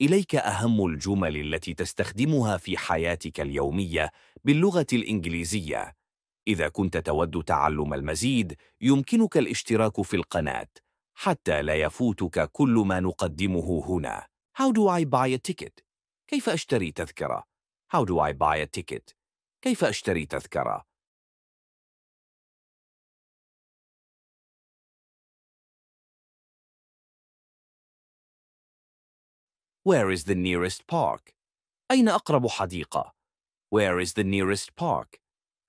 إليك أهم الجمل التي تستخدمها في حياتك اليومية باللغة الإنجليزية. إذا كنت تود تعلم المزيد، يمكنك الاشتراك في القناة حتى لا يفوتك كل ما نقدمه هنا. How do I buy a ticket? كيف أشتري تذكرة؟ How do I buy a ticket? كيف أشتري تذكرة؟ Where is the nearest park? أين أقرب حديقة? Where is the nearest park?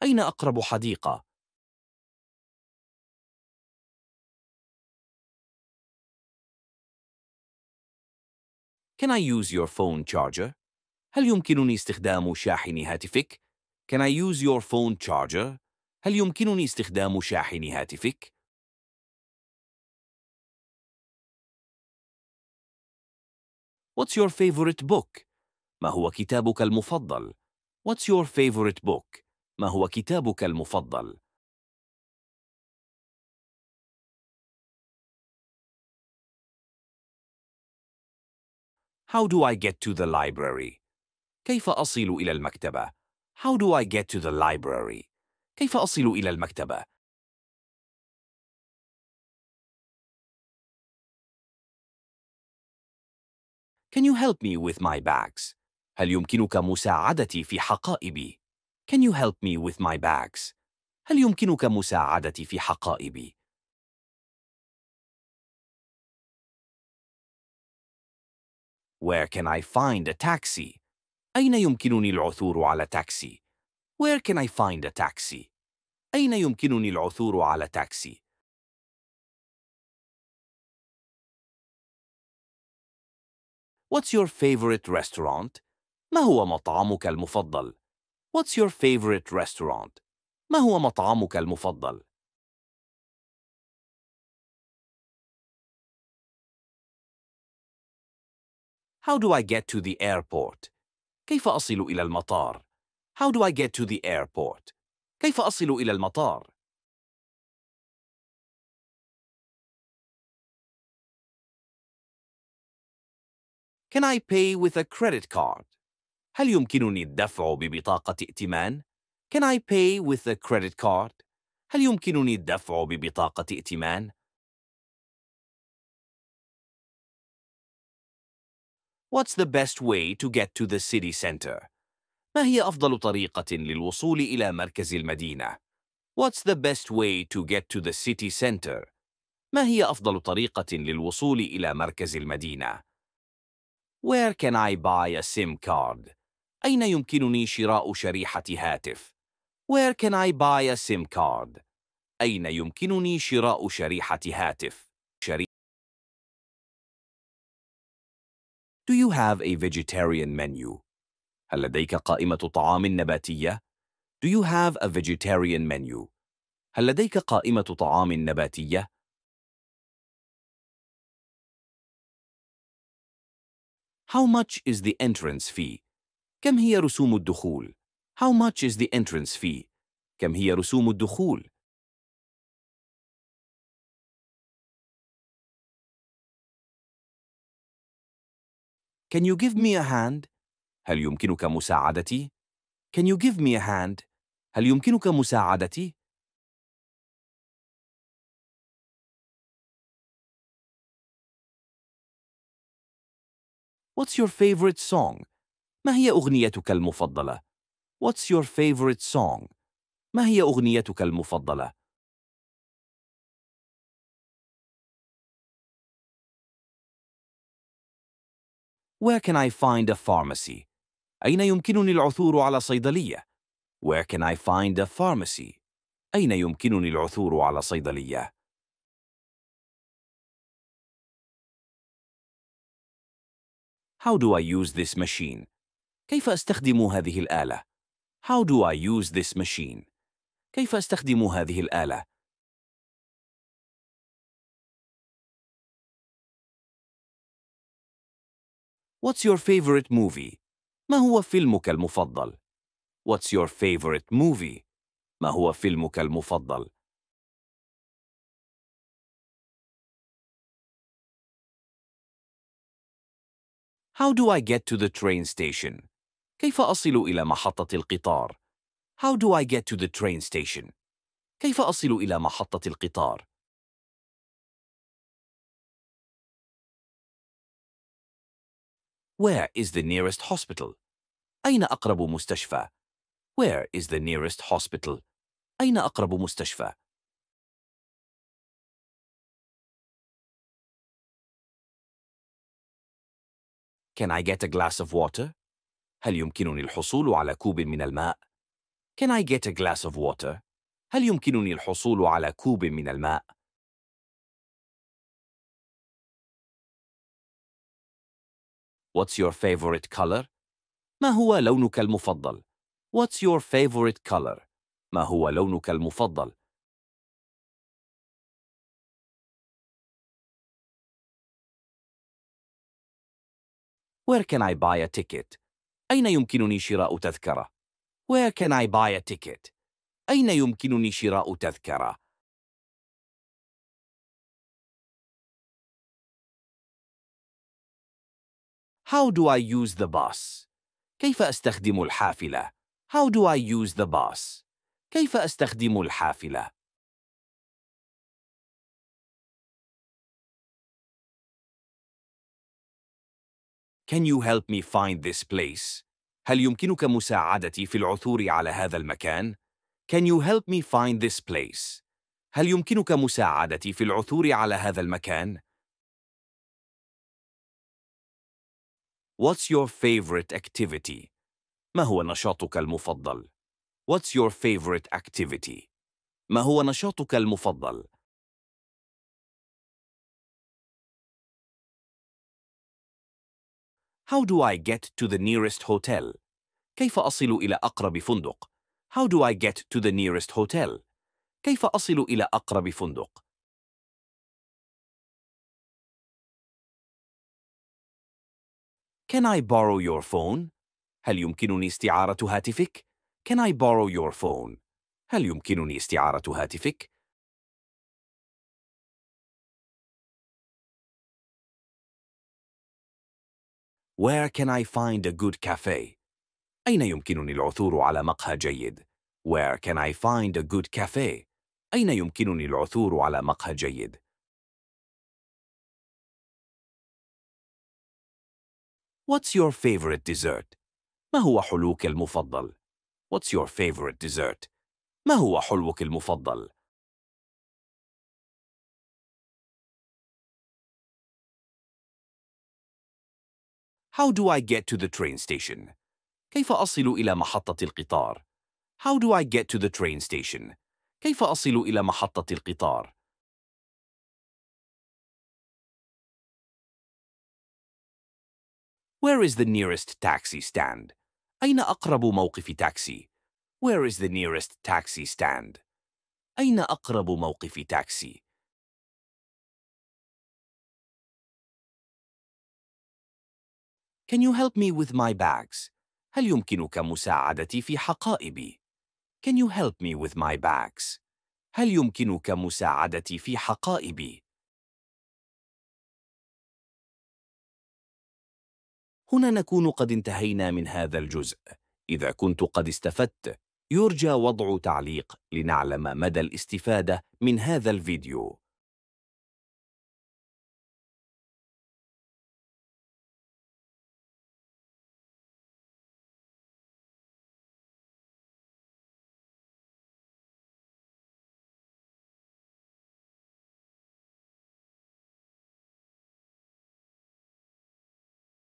أين أقرب حديقة? Can I use your phone charger? هل يمكنني استخدام شاحن هاتفك? Can I use your phone charger? هل يمكنني استخدام شاحن هاتفك؟ What's your favorite book؟ ما هو كتابك المفضل؟ What's your favorite book؟ ما هو كتابك المفضل؟ How do I get to the library? كيف أصل إلى المكتبة؟ How do I get to the library? كيف أصل إلى المكتبة؟ Can you help me with my bags? هل يمكنك مساعدتي في حقائبي؟ Can you help me with my bags? هل يمكنك مساعدتي في حقائبي؟ Where can I find a taxi? أين يمكنني العثور على تاكسي؟ Where can I find a taxi? أين يمكنني العثور على تاكسي؟ What's your favorite restaurant؟ ما هو مطعمك المفضل؟ What's your favorite restaurant؟ ما هو مطعمك المفضل؟ How do I get to the airport? كيف أصل إلى المطار؟ How do I get to the airport? كيف أصل إلى المطار؟ Can I pay with a credit card? هل يمكنني الدفع ببطاقة ائتمان؟ Can I pay with a credit card? هل يمكنني الدفع ببطاقة ائتمان؟ What's the best way to get to the city center? ما هي أفضل طريقة للوصول إلى مركز المدينة؟ What's the best way to get to the city center? ما هي أفضل طريقة للوصول إلى مركز المدينة؟ Where can I buy a SIM card? أين يمكنني شراء شريحة هاتف؟ Where can I buy a SIM card? أين يمكنني شراء شريحة هاتف؟ شري... Do you have a vegetarian menu? هل لديك قائمة طعام نباتية؟ Do you have a vegetarian menu? هل لديك قائمة طعام نباتية؟ How much is the entrance fee? كم هي رسوم الدخول? How much is the entrance fee? كم هي رسوم الدخول? Can you give me a hand? هل يمكنك مساعدتي? Can you give me a hand? هل يمكنك مساعدتي؟ What's your favorite song? ما هي أغنيتك المفضلة؟ What's your favorite song? ما هي أغنيتك المفضلة؟ Where can I find a pharmacy? أين يمكنني العثور على صيدلية؟ Where can I find a pharmacy? أين يمكنني العثور على صيدلية؟ How do I use this machine? كيف أستخدم هذه الآلة؟ How do I use this machine? كيف أستخدم هذه الآلة؟ What's your favorite movie? ما هو فيلمك المفضل؟ What's your favorite movie? ما هو فيلمك المفضل؟ How do I get to the train station? كيف أصل إلى محطة القطار? How do I get to the train station? كيف أصل إلى محطة القطار? Where is the nearest hospital? أين أقرب مستشفى? Where is the nearest hospital? أين أقرب مستشفى؟ Can I get a glass of water? هل يمكنني الحصول على كوب من الماء؟ Can I get a glass of water? هل يمكنني الحصول على كوب من الماء؟ What's your favorite color? ما هو لونك المفضل؟ What's your favorite color? ما هو لونك المفضل؟ Where can I buy a ticket? أين يمكنني شراء تذكرة؟ Where can I buy a ticket? أين يمكنني شراء تذكرة؟ How do I use the bus? كيف أستخدم الحافلة؟ How do I use the bus? كيف أستخدم الحافلة؟ Can you help me find this place? هل يمكنك مساعدتي في العثور على هذا المكان؟ Can you help me find this place? هل يمكنك مساعدتي في العثور على هذا المكان؟ What's your favorite activity? ما هو نشاطك المفضل؟ What's your favorite activity? ما هو نشاطك المفضل؟ How do I get to the nearest hotel? كيف أصل إلى أقرب فندق? How do I get to the nearest hotel? كيف أصل إلى أقرب فندق? Can I borrow your phone? هل يمكنني استعارة هاتفك? Can I borrow your phone? هل يمكنني استعارة هاتفك؟ Where can I find a good cafe? أين يمكنني العثور على مقهى جيد؟ Where can I find a good cafe? أين يمكنني العثور على مقهى جيد؟ What's your favorite dessert? ما هو حلوك المفضل؟ What's your favorite dessert? ما هو حلوك المفضل؟ How do I get to the train station? كيف أصل إلى محطة القطار? How do I get to the train station? كيف أصل إلى محطة القطار? Where is the nearest taxi stand? أين أقرب موقف تاكسي? Where is the nearest taxi stand? أين أقرب موقف تاكسي؟ Can you help me with my bags? هل يمكنك مساعدتي في حقائبي؟ Can you help me with my bags? هل يمكنك مساعدتي في حقائبي؟ هنا نكون قد انتهينا من هذا الجزء. إذا كنت قد استفدت، يرجى وضع تعليق لنعلم مدى الاستفادة من هذا الفيديو.